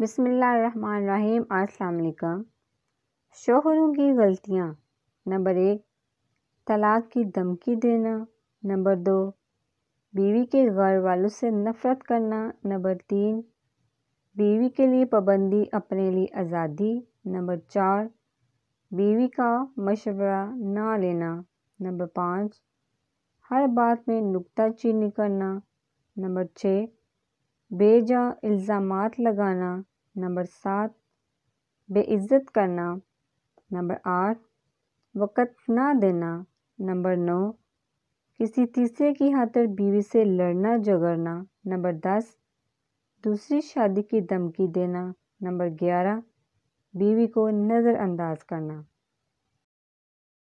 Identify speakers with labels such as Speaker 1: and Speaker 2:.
Speaker 1: बिसमीम असलकम शोहरों की गलतियाँ नंबर एक तलाक की धमकी देना नंबर दो बीवी के घर वालों से नफ़रत करना नंबर तीन बीवी के लिए पाबंदी अपने लिए आज़ादी नंबर चार बीवी का मशवरा ना लेना नंबर पाँच हर बात में नुकता चीनी करना नंबर छः बेजा इल्ज़ाम लगाना नंबर सात बेइज़्ज़त करना नंबर आठ वक़्त ना देना नंबर नौ किसी तीसरे की हाथर बीवी से लड़ना झगड़ना नंबर दस दूसरी शादी की धमकी देना नंबर ग्यारह बीवी को नज़रअंदाज करना